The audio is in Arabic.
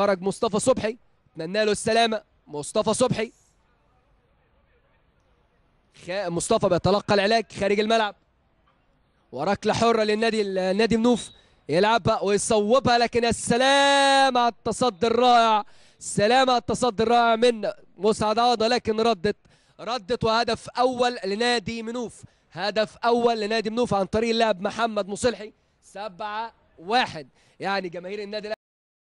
خرج مصطفى صبحي اتمنى له السلامه مصطفى صبحي خ... مصطفى بيتلقى العلاج خارج الملعب وركله حره للنادي النادي منوف يلعبها ويصوبها لكن السلام على التصدي الرائع سلام على التصدي الرائع من مسعد عوضه لكن ردت ردت وهدف اول لنادي منوف هدف اول لنادي منوف عن طريق اللاعب محمد مصلحي سبعة واحد يعني جماهير النادي